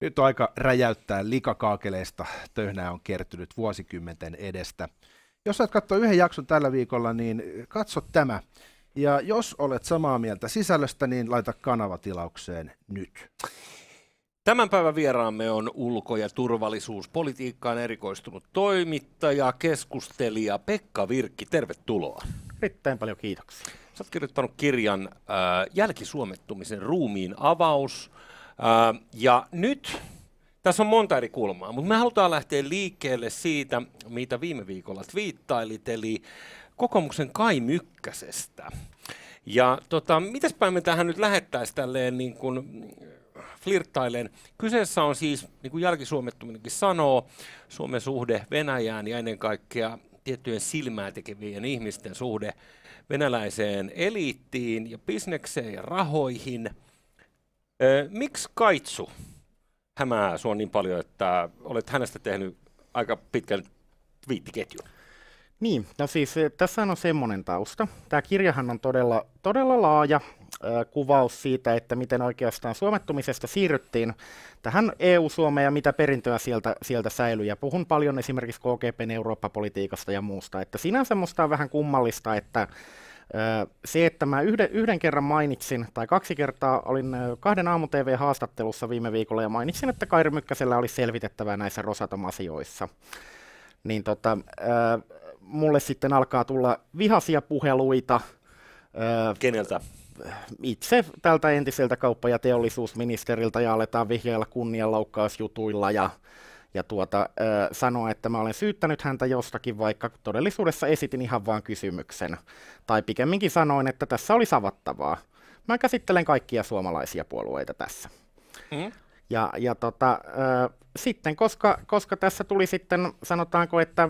Nyt on aika räjäyttää likakaakeleista. Töhnää on kertynyt vuosikymmenten edestä. Jos saat katsoa yhden jakson tällä viikolla, niin katso tämä. Ja jos olet samaa mieltä sisällöstä, niin laita kanavatilaukseen nyt. Tämän päivän vieraamme on ulko- ja turvallisuuspolitiikkaan erikoistunut toimittaja, keskustelija Pekka Virkki. Tervetuloa. Erittäin paljon kiitoksia. Sä oot kirjoittanut kirjan äh, Jälkisuomettumisen ruumiin avaus. Äh, ja nyt tässä on monta eri kulmaa, mutta me halutaan lähteä liikkeelle siitä, mitä viime viikolla twiittailit, eli kokoomuksen Kai Mykkäsestä. Ja tota, päin me tähän nyt lähettäisiin tälleen niin kuin flirttailen. Kyseessä on siis, niin kuin jälkisuomettuminenkin sanoo, Suomen suhde Venäjään ja ennen kaikkea tiettyjen silmää tekevien ihmisten suhde venäläiseen eliittiin ja bisnekseen ja rahoihin. Miksi Kaitsu hämää sua niin paljon, että olet hänestä tehnyt aika pitkän viittiketjun? Niin, no siis e, tässä on semmoinen tausta. Tämä kirjahan on todella, todella laaja kuvaus siitä, että miten oikeastaan suomettumisesta siirryttiin tähän EU-Suomeen ja mitä perintöä sieltä, sieltä säilyy. Ja puhun paljon esimerkiksi KGPn Eurooppa-politiikasta ja muusta. Että sinänsä minusta on vähän kummallista, että se, että mä yhden, yhden kerran mainitsin, tai kaksi kertaa, olin kahden aamu TV-haastattelussa viime viikolla ja mainitsin, että Kairi Mykkäsellä oli selvitettävää näissä Rosatom-asioissa. Niin tota, mulle sitten alkaa tulla vihasia puheluita. Keneltä? itse tältä entiseltä kauppa- ja teollisuusministeriltä ja aletaan vihjailla kunnianloukkausjutuilla ja ja tuota, ö, sanoa, että mä olen syyttänyt häntä jostakin, vaikka todellisuudessa esitin ihan vain kysymyksen. Tai pikemminkin sanoin, että tässä oli savattavaa. Mä käsittelen kaikkia suomalaisia puolueita tässä. Mm. Ja, ja tota, ö, sitten, koska, koska tässä tuli sitten, sanotaanko, että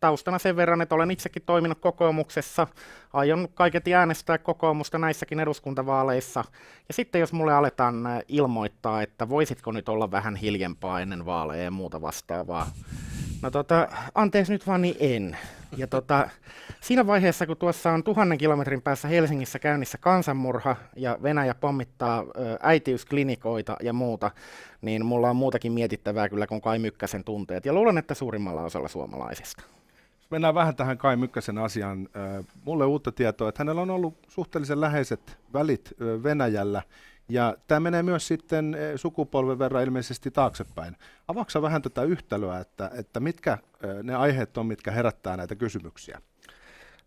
taustana sen verran, että olen itsekin toiminut kokoomuksessa, aion kaiketi äänestää kokoomusta näissäkin eduskuntavaaleissa. Ja sitten jos mulle aletaan ilmoittaa, että voisitko nyt olla vähän hiljempaa ennen vaaleja ja muuta vastaavaa, No tota, anteeksi nyt vaan, niin en. Ja tota, siinä vaiheessa, kun tuossa on tuhannen kilometrin päässä Helsingissä käynnissä kansanmurha ja Venäjä pommittaa äitiysklinikoita ja muuta, niin mulla on muutakin mietittävää kyllä kuin Kai Mykkäsen tunteet. Ja luulen, että suurimmalla osalla suomalaisista. Mennään vähän tähän Kai Mykkäsen asiaan. Mulle uutta tietoa, että hänellä on ollut suhteellisen läheiset välit Venäjällä – ja tämä menee myös sitten eh, sukupolven verran ilmeisesti taaksepäin. Avaaksa vähän tätä yhtälöä, että, että mitkä eh, ne aiheet on, mitkä herättää näitä kysymyksiä?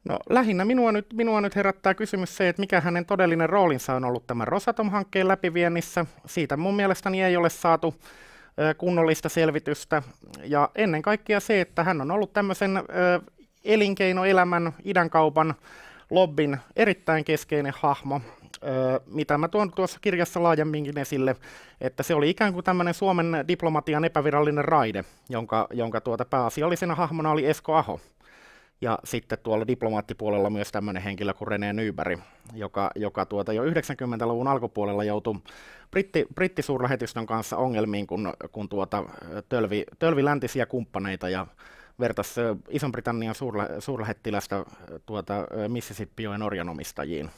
No lähinnä minua nyt, minua nyt herättää kysymys se, että mikä hänen todellinen roolinsa on ollut tämän Rosatom-hankkeen läpiviennissä. Siitä mun mielestäni ei ole saatu eh, kunnollista selvitystä. Ja ennen kaikkea se, että hän on ollut tämmöisen elinkeinoelämän, idänkaupan, lobbin erittäin keskeinen hahmo mitä mä tuon tuossa kirjassa laajemminkin esille, että se oli ikään kuin tämmöinen Suomen diplomatian epävirallinen raide, jonka, jonka tuota pääasiallisena hahmona oli Esko Aho. Ja sitten tuolla diplomaattipuolella myös tämmöinen henkilö kuin René Nyberg, joka, joka tuota jo 90-luvun alkupuolella joutui britti, brittisuurlähetystön kanssa ongelmiin, kun, kun tuota, tölvi, tölvi läntisiä kumppaneita ja vertasi Ison-Britannian suurlä, suurlähettilästä tuota, Mississippi-joen orjanomistajiin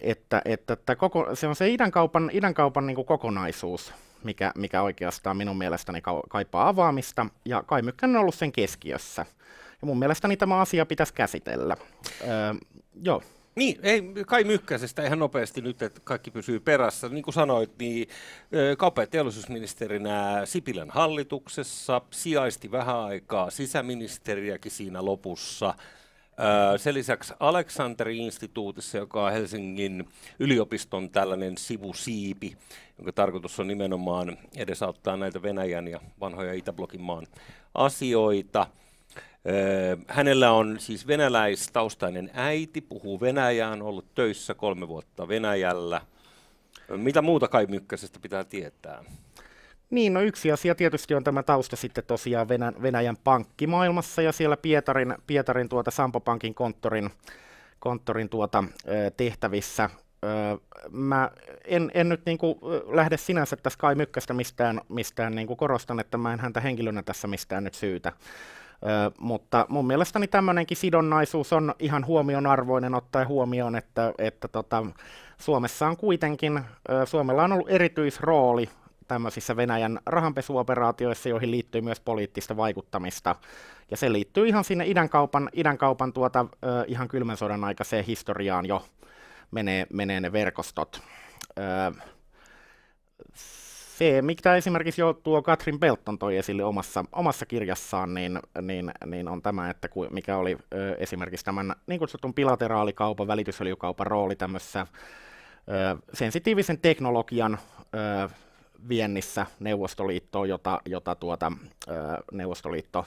että, että, että koko, se on se idänkaupan, idänkaupan niin kokonaisuus, mikä, mikä oikeastaan minun mielestäni kaipaa avaamista, ja Kai on ollut sen keskiössä. Ja mun mielestäni tämä asia pitäisi käsitellä. Öö, joo. Niin, ei, Kai Mykkäsestä ihan nopeasti nyt, että kaikki pysyy perässä. Niin kuin sanoit, niin kauppa- ja teollisuusministerinä Sipilän hallituksessa, sijaisti vähän aikaa sisäministeriäkin siinä lopussa – sen lisäksi Aleksanteri-instituutissa, joka on Helsingin yliopiston tällainen sivusiipi, jonka tarkoitus on nimenomaan edesauttaa näitä Venäjän ja vanhoja Itäblokin maan asioita. Hänellä on siis venäläistaustainen äiti, puhuu Venäjää, on ollut töissä kolme vuotta Venäjällä. Mitä muuta Kai Mykkäsestä pitää tietää? Niin, no yksi asia tietysti on tämä tausta sitten tosiaan venäjän Venäjän pankkimaailmassa ja siellä Pietarin, Pietarin tuota Sampo Pankin konttorin, konttorin tuota, tehtävissä. Mä en, en nyt niin kuin lähde sinänsä tässä Kai Mykkästä mistään, mistään niin kuin korostan, että mä en häntä henkilönä tässä mistään nyt syytä. Ö, mutta mun mielestäni tämmöinenkin sidonnaisuus on ihan huomionarvoinen ottaen huomioon, että, että tota, Suomessa on kuitenkin, Suomella on ollut erityisrooli tämmöisissä Venäjän rahanpesuoperaatioissa, joihin liittyy myös poliittista vaikuttamista. Ja se liittyy ihan sinne idänkaupan, idänkaupan tuota, ö, ihan kylmän sodan aikaiseen historiaan jo menee, menee ne verkostot. Ö, se, mitä esimerkiksi jo tuo Katrin Belton toi esille omassa, omassa kirjassaan, niin, niin, niin on tämä, että mikä oli ö, esimerkiksi tämän niin kutsutun bilateraalikaupan, välitysöljykaupan rooli tämmöisessä sensitiivisen teknologian ö, viennissä Neuvostoliittoon, jota, jota tuota, Neuvostoliitto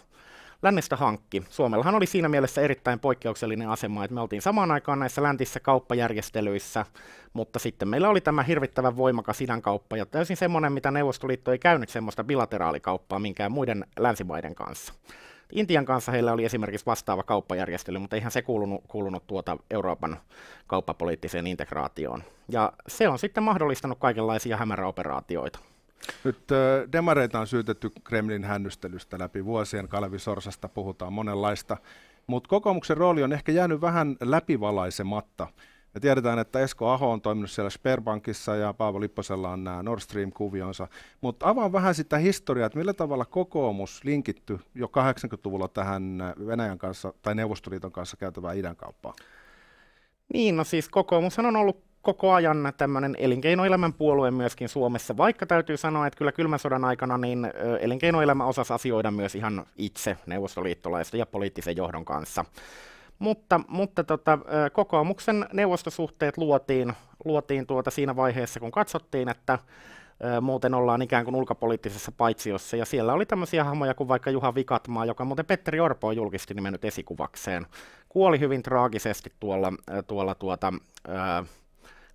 lännestä hankki. Suomellahan oli siinä mielessä erittäin poikkeuksellinen asema, että me oltiin samaan aikaan näissä läntissä kauppajärjestelyissä, mutta sitten meillä oli tämä hirvittävän voimakas kauppa ja täysin semmoinen, mitä Neuvostoliitto ei käynyt semmoista bilateraalikauppaa minkään muiden länsimaiden kanssa. Intian kanssa heillä oli esimerkiksi vastaava kauppajärjestely, mutta eihän se kuulunut, kuulunut tuota Euroopan kauppapoliittiseen integraatioon. Ja se on sitten mahdollistanut kaikenlaisia hämäräoperaatioita. Nyt demareita on syytetty Kremlin hännystelystä läpi vuosien. Kalevi Sorsasta puhutaan monenlaista. Mutta kokoomuksen rooli on ehkä jäänyt vähän läpivalaisematta. Me tiedetään, että Esko Aho on toiminut siellä Sperbankissa ja Paavo Lipposella on nämä Nord Stream-kuvionsa. Mutta avaan vähän sitä historiaa, että millä tavalla kokoomus linkitty jo 80-luvulla tähän Venäjän kanssa tai Neuvostoliiton kanssa käytävään idänkauppaan? Niin, no siis kokoomushan on ollut koko ajan tämmöinen elinkeinoelämän puolue myöskin Suomessa, vaikka täytyy sanoa, että kyllä kylmän sodan aikana niin elinkeinoelämä osasi asioida myös ihan itse neuvostoliittolaisten ja poliittisen johdon kanssa. Mutta, mutta tota, kokoomuksen neuvostosuhteet luotiin, luotiin tuota siinä vaiheessa, kun katsottiin, että muuten ollaan ikään kuin ulkopoliittisessa paitsiossa. Ja siellä oli tämmöisiä hahmoja kuin vaikka Juha Vikatmaa, joka muuten Petteri Orpo on julkisesti nimennyt esikuvakseen. Kuoli hyvin traagisesti tuolla, tuolla tuota,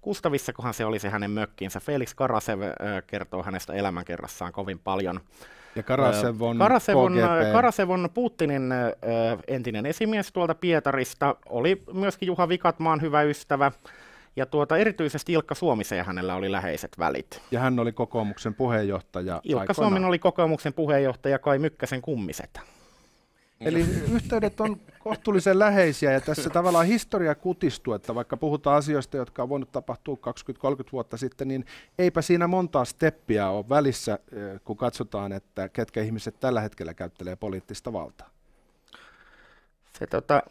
Kustavissa, kohan se oli se hänen mökkinsä. Felix Karasev kertoo hänestä elämänkerrassaan kovin paljon. Ja Karasevon, Karasevon, KGP. Karasevon Putinin entinen esimies tuolta Pietarista oli myöskin Juha Vikatmaan hyvä ystävä. Ja tuota, erityisesti Ilkka Suomiseen hänellä oli läheiset välit. Ja hän oli kokoomuksen puheenjohtaja Ilkka aikoinaan. Suomen oli kokoomuksen puheenjohtaja Kai Mykkäsen kummiset. Niin Eli yhteydet on kohtuullisen läheisiä ja tässä tavallaan historia kutistuu, että vaikka puhutaan asioista, jotka on voinut tapahtua 20-30 vuotta sitten, niin eipä siinä montaa steppiä ole välissä, eh, kun katsotaan, että ketkä ihmiset tällä hetkellä käyttelee poliittista valtaa. Se, tota,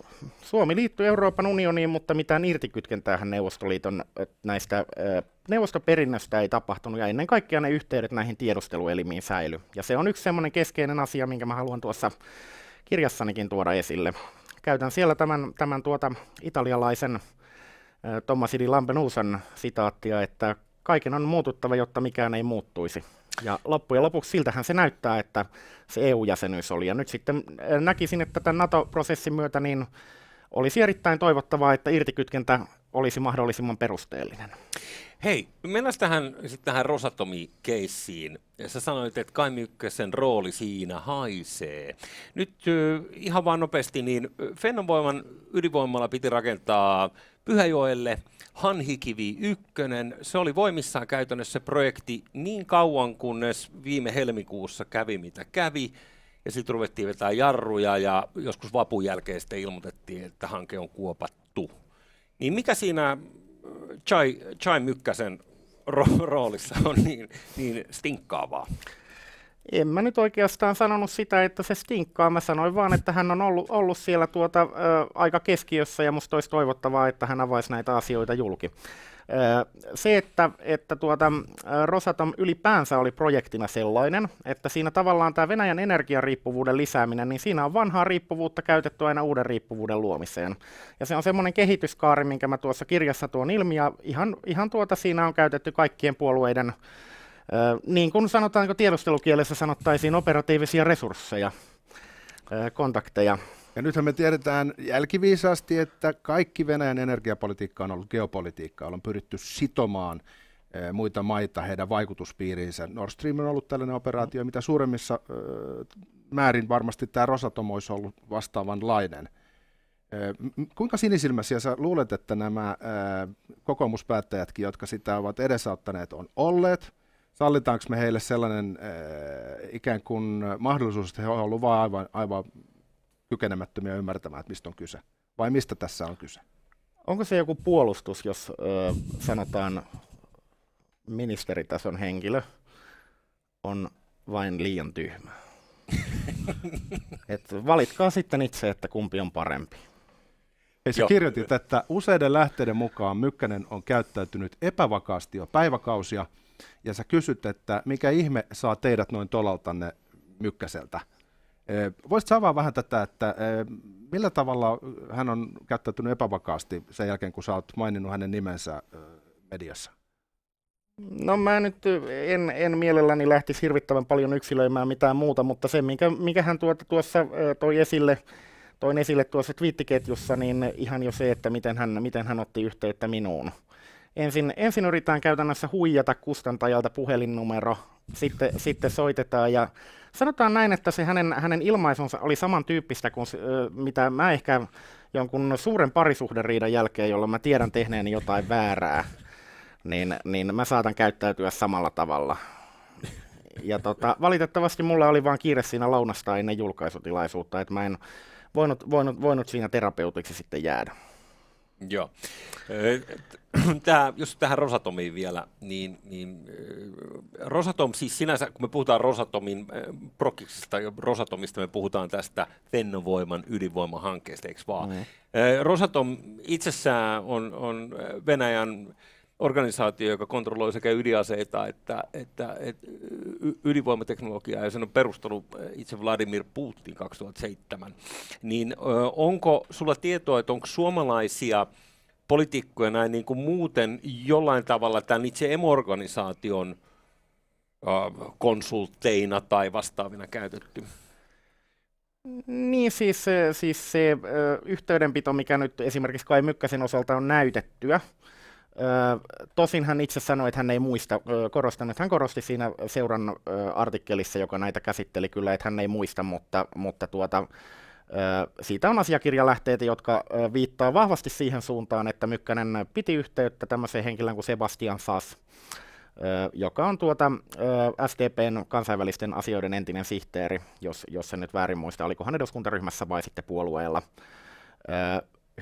Suomi liittyy Euroopan unioniin, mutta mitään irtikytkentäähän Neuvostoliiton eh, näistä eh, neuvostoperinnöstä ei tapahtunut, ja ennen kaikkea ne yhteydet näihin tiedusteluelimiin säily. Ja se on yksi semmoinen keskeinen asia, minkä mä haluan tuossa kirjassanikin tuoda esille. Käytän siellä tämän, tämän tuota italialaisen Tommasi di Lampenusan sitaattia, että kaiken on muututtava, jotta mikään ei muuttuisi. Ja loppujen lopuksi siltähän se näyttää, että se EU-jäsenyys oli. Ja nyt sitten näkisin, että tämän NATO-prosessin myötä niin olisi erittäin toivottavaa, että irtikytkentä olisi mahdollisimman perusteellinen. Hei, mennään tähän, tähän Rosatomi-keissiin. Sä sanoit, että Kai Mykkäsen rooli siinä haisee. Nyt ihan vaan nopeasti, niin Fennovoiman ydinvoimalla piti rakentaa Pyhäjoelle Hanhikivi 1. Se oli voimissaan käytännössä se projekti niin kauan, kunnes viime helmikuussa kävi mitä kävi. Ja sitten ruvettiin vetää jarruja ja joskus vapun jälkeen sitten ilmoitettiin, että hanke on kuopattu. Niin mikä siinä Chai, Chai Mykkäsen ro- roolissa on niin, niin stinkkaavaa? En mä nyt oikeastaan sanonut sitä, että se stinkkaa. Mä sanoin vaan, että hän on ollut, ollut siellä tuota, ä, aika keskiössä ja musta olisi toivottavaa, että hän avaisi näitä asioita julki. Se, että, että tuota, Rosatom ylipäänsä oli projektina sellainen, että siinä tavallaan tämä Venäjän energiariippuvuuden lisääminen, niin siinä on vanhaa riippuvuutta käytetty aina uuden riippuvuuden luomiseen. Ja se on semmoinen kehityskaari, minkä mä tuossa kirjassa tuon ilmi, ja ihan, ihan tuota siinä on käytetty kaikkien puolueiden niin kuin sanotaan, tiedustelukielessä sanottaisiin operatiivisia resursseja, kontakteja ja nythän me tiedetään jälkiviisaasti, että kaikki Venäjän energiapolitiikka on ollut geopolitiikkaa, on pyritty sitomaan eh, muita maita heidän vaikutuspiiriinsä. Nord Stream on ollut tällainen operaatio, mitä suuremmissa eh, määrin varmasti tämä Rosatom olisi ollut vastaavanlainen. Eh, kuinka sinisilmäisiä sä luulet, että nämä kokoomuspäättäjätkin, jotka sitä ovat edesauttaneet, on olleet? Sallitaanko me heille sellainen ikään kuin mahdollisuus, että he ovat olleet vain aivan, aivan kykenemättömiä ymmärtämään, että mistä on kyse. Vai mistä tässä on kyse? Onko se joku puolustus, jos ö, sanotaan ministeritason henkilö on vain liian tyhmä? Et valitkaa sitten itse, että kumpi on parempi. Ei se kirjoitit, että useiden lähteiden mukaan Mykkänen on käyttäytynyt epävakaasti jo päiväkausia, ja sä kysyt, että mikä ihme saa teidät noin tolaltanne Mykkäseltä. Voisitko avaa vähän tätä, että millä tavalla hän on käyttäytynyt epävakaasti sen jälkeen, kun sä oot maininnut hänen nimensä mediassa? No mä nyt en, en mielelläni lähtisi hirvittävän paljon yksilöimään mitään muuta, mutta se, minkä, minkä hän tuota tuossa toi esille, toin esille tuossa twiittiketjussa, niin ihan jo se, että miten hän, miten hän otti yhteyttä minuun ensin, ensin yritetään käytännössä huijata kustantajalta puhelinnumero, sitten, sitten soitetaan ja sanotaan näin, että se hänen, hänen ilmaisunsa oli samantyyppistä kuin se, mitä mä ehkä jonkun suuren parisuhderiidan jälkeen, jolloin mä tiedän tehneeni jotain väärää, niin, niin mä saatan käyttäytyä samalla tavalla. Ja tota, valitettavasti mulla oli vain kiire siinä lounasta ennen julkaisutilaisuutta, että mä en voinut, voinut, voinut siinä terapeutiksi sitten jäädä. Joo. Äh, Tämä, jos tähän Rosatomiin vielä, niin, niin äh, Rosatom siis sinänsä, kun me puhutaan Rosatomin äh, prokiksista ja Rosatomista, me puhutaan tästä Fennovoiman ydinvoimahankkeesta, eikö vaan? Mm. Rosatom itsessään on, on Venäjän organisaatio, joka kontrolloi sekä ydinaseita että, että, että ydinvoimateknologiaa ja sen on perustanut eh, itse Vladimir Putin 2007, niin onko sulla tietoa, että onko suomalaisia poliitikkoja näin niin kuin muuten jollain tavalla tämän itse emorganisaation konsultteina tai vastaavina käytetty? Niin, siis, siis se yhteydenpito, mikä nyt esimerkiksi Kai Mykkäsen osalta on näytettyä, Tosin hän itse sanoi, että hän ei muista, korostanut, hän korosti siinä seuran artikkelissa, joka näitä käsitteli kyllä, että hän ei muista, mutta, mutta tuota, siitä on asiakirjalähteitä, jotka viittaa vahvasti siihen suuntaan, että Mykkänen piti yhteyttä tämmöiseen henkilöön kuin Sebastian Sass, joka on tuota SDPn kansainvälisten asioiden entinen sihteeri, jos, jos en nyt väärin muista, olikohan eduskuntaryhmässä vai sitten puolueella.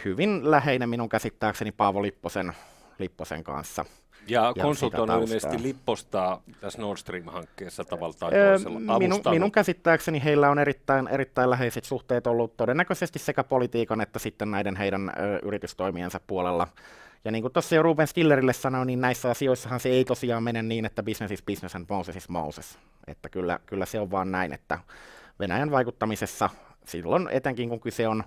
Hyvin läheinen minun käsittääkseni Paavo Lipposen Lipposen kanssa. Ja, ja konsultoinut ilmeisesti Lipposta tässä Nord Stream-hankkeessa tavalla tai öö, toisella. Minun, minun käsittääkseni heillä on erittäin, erittäin läheiset suhteet ollut todennäköisesti sekä politiikan että sitten näiden heidän ö, yritystoimiensa puolella. Ja niin kuin tuossa jo Ruben Stillerille sanoi, niin näissä asioissahan se ei tosiaan mene niin, että business is business and Moses is Moses. Että kyllä, kyllä se on vaan näin, että Venäjän vaikuttamisessa silloin etenkin kun kyse on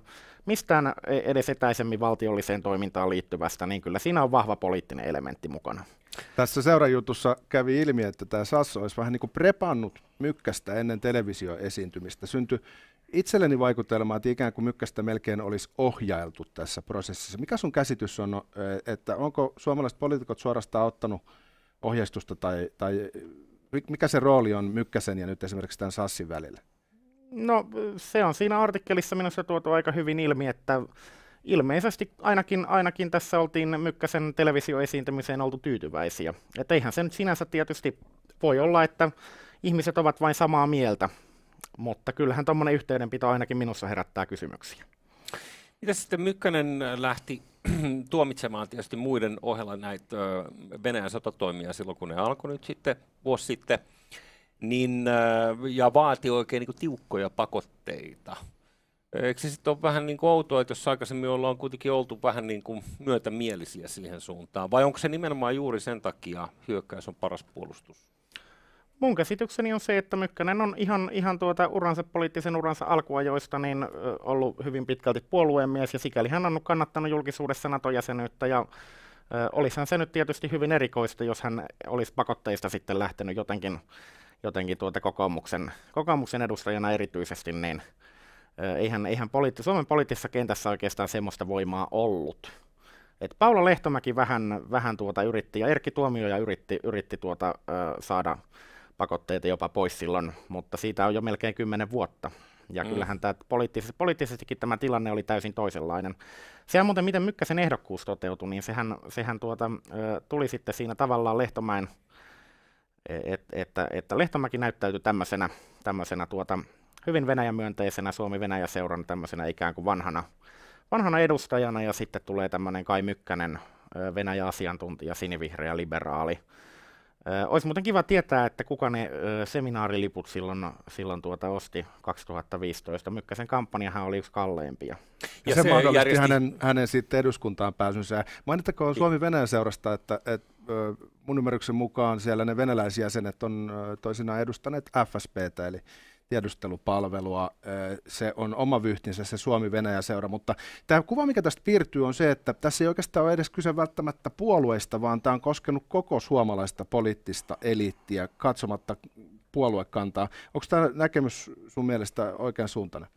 mistään edes etäisemmin valtiolliseen toimintaan liittyvästä, niin kyllä siinä on vahva poliittinen elementti mukana. Tässä seurajutussa kävi ilmi, että tämä Sasso olisi vähän niin kuin prepannut mykkästä ennen televisioesiintymistä. Syntyi itselleni vaikutelma, että ikään kuin mykkästä melkein olisi ohjailtu tässä prosessissa. Mikä sun käsitys on, että onko suomalaiset poliitikot suorastaan ottanut ohjeistusta tai, tai mikä se rooli on mykkäsen ja nyt esimerkiksi tämän Sassin välillä? No se on siinä artikkelissa minusta tuotu aika hyvin ilmi, että ilmeisesti ainakin, ainakin tässä oltiin Mykkäsen televisioesiintymiseen oltu tyytyväisiä. Et eihän se nyt sinänsä tietysti voi olla, että ihmiset ovat vain samaa mieltä, mutta kyllähän tuommoinen yhteydenpito ainakin minussa herättää kysymyksiä. Mitä sitten Mykkänen lähti tuomitsemaan tietysti muiden ohella näitä Venäjän sotatoimia silloin, kun ne alkoi nyt sitten vuosi sitten niin, äh, ja vaati oikein niin kuin tiukkoja pakotteita. Eikö se sitten ole vähän niin kuin outoa, että jos aikaisemmin ollaan kuitenkin oltu vähän niin kuin myötämielisiä siihen suuntaan, vai onko se nimenomaan juuri sen takia hyökkäys on paras puolustus? Mun käsitykseni on se, että Mykkänen on ihan, ihan tuota uransa, poliittisen uransa alkuajoista niin ollut hyvin pitkälti puolueen mies, ja sikäli hän on kannattanut julkisuudessa NATO-jäsenyyttä, ja olisihan se nyt tietysti hyvin erikoista, jos hän olisi pakotteista sitten lähtenyt jotenkin jotenkin tuota kokoomuksen, kokoomuksen edustajana erityisesti, niin eihän, eihän poliitt- Suomen poliittisessa kentässä oikeastaan semmoista voimaa ollut. Et Paula Lehtomäki vähän, vähän tuota yritti, ja Erkki Tuomioja yritti, yritti tuota, ö, saada pakotteita jopa pois silloin, mutta siitä on jo melkein kymmenen vuotta. Ja mm. kyllähän tämä poliittis- poliittisestikin tämä tilanne oli täysin toisenlainen. Sehän muuten, miten Mykkäsen ehdokkuus toteutui, niin sehän, sehän tuota, ö, tuli sitten siinä tavallaan Lehtomäen E- et, että, että Lehtomäki näyttäytyi tämmöisenä, tämmöisenä tuota, hyvin Venäjä-myönteisenä, Suomi-Venäjä-seuran tämmöisenä ikään kuin vanhana, vanhana edustajana, ja sitten tulee tämmöinen Kai Mykkänen, Venäjä-asiantuntija, sinivihreä liberaali. Olisi muuten kiva tietää, että kuka ne seminaariliput silloin, silloin tuota osti 2015. Mykkäsen kampanjahan oli yksi kalleimpia. Ja, ja se, se mahdollisti järjesti... hänen, hänen sitten eduskuntaan pääsynsä. Mainittakoon Suomi-Venäjän seurasta, että, että mun ymmärryksen mukaan siellä ne venäläisjäsenet on toisinaan edustaneet FSBtä, eli tiedustelupalvelua. Se on oma vyhtinsä, se Suomi-Venäjä-seura, mutta tämä kuva, mikä tästä piirtyy, on se, että tässä ei oikeastaan ole edes kyse välttämättä puolueista, vaan tämä on koskenut koko suomalaista poliittista eliittiä katsomatta puoluekantaa. Onko tämä näkemys sun mielestä oikean suuntainen?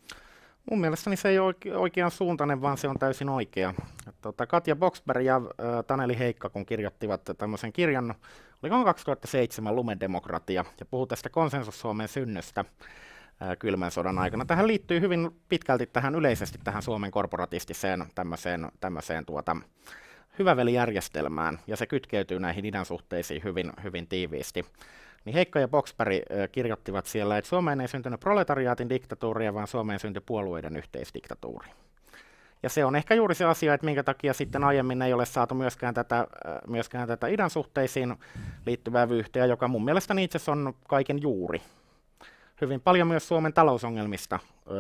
Mun mielestäni se ei ole oikean suuntainen, vaan se on täysin oikea. Tota, Katja Boxberg ja äh, Taneli Heikka, kun kirjoittivat tämmöisen kirjan, oli 2007 Lumedemokratia, ja puhuu tästä konsensus Suomen synnystä äh, kylmän sodan aikana. Tähän liittyy hyvin pitkälti tähän yleisesti tähän Suomen korporatistiseen tämmöiseen, tämmöiseen tuota, hyvävelijärjestelmään, ja se kytkeytyy näihin idän suhteisiin hyvin, hyvin tiiviisti niin Heikko ja Bokspäri kirjoittivat siellä, että Suomeen ei syntynyt proletariaatin diktatuuria, vaan Suomeen syntyi puolueiden yhteisdiktatuuri. Ja se on ehkä juuri se asia, että minkä takia sitten aiemmin ei ole saatu myöskään tätä, myöskään tätä idän suhteisiin liittyvää vyyhteä, joka mun mielestäni itse asiassa on kaiken juuri. Hyvin paljon myös Suomen talousongelmista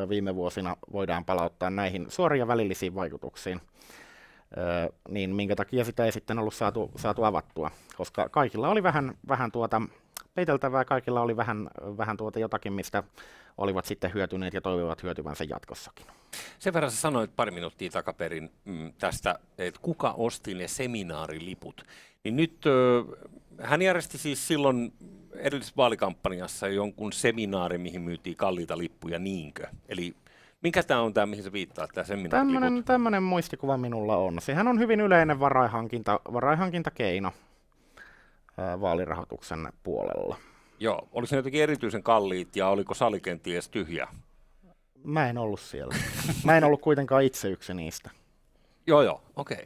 viime vuosina voidaan palauttaa näihin suoria välillisiin vaikutuksiin. Öö, niin minkä takia sitä ei sitten ollut saatu, saatu avattua, koska kaikilla oli vähän, vähän tuota, peiteltävää. Kaikilla oli vähän, vähän tuota jotakin, mistä olivat sitten hyötyneet ja toivovat hyötyvänsä jatkossakin. Sen verran sä sanoit pari minuuttia takaperin mm, tästä, että kuka osti ne seminaariliput. Niin nyt ö, hän järjesti siis silloin edellisvaalikampanjassa jonkun seminaari, mihin myytiin kalliita lippuja, niinkö? Eli mikä tämä on tämä, mihin se viittaa, tämä seminaariliput? Tämmöinen muistikuva minulla on. Sehän on hyvin yleinen varainhankinta, varainhankintakeino vaalirahoituksen puolella. Joo, oliko se jotenkin erityisen kalliit ja oliko sali kenties tyhjä? Mä en ollut siellä. Mä en ollut kuitenkaan itse yksi niistä. joo, joo, okei. Okay.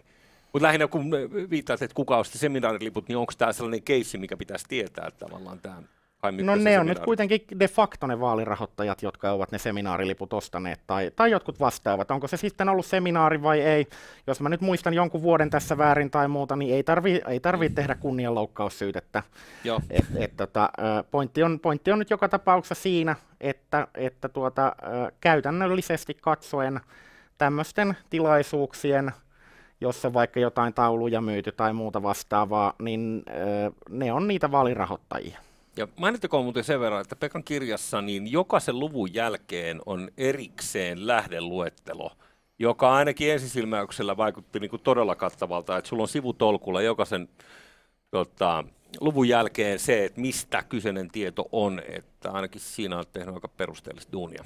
Mutta lähinnä kun viittaat, että kuka osti seminaariliput, niin onko tämä sellainen keissi, mikä pitäisi tietää tavallaan tämä No ne on nyt kuitenkin de facto ne vaalirahoittajat, jotka ovat ne seminaariliput ostaneet tai, tai jotkut vastaavat. Onko se sitten ollut seminaari vai ei? Jos mä nyt muistan jonkun vuoden tässä väärin tai muuta, niin ei tarvitse ei tarvi tehdä kunnianloukkaussyytettä. Joo. Et, et, tota, pointti, on, pointti on nyt joka tapauksessa siinä, että, että tuota, käytännöllisesti katsoen tämmöisten tilaisuuksien jossa vaikka jotain tauluja myyty tai muuta vastaavaa, niin ne on niitä vaalirahoittajia. Ja mainittakoon muuten sen verran, että Pekan kirjassa niin jokaisen luvun jälkeen on erikseen lähdeluettelo, joka ainakin ensisilmäyksellä vaikutti niin kuin todella kattavalta, että sulla on sivutolkulla jokaisen tota, luvun jälkeen se, että mistä kyseinen tieto on, että ainakin siinä on tehnyt aika perusteellista duunia.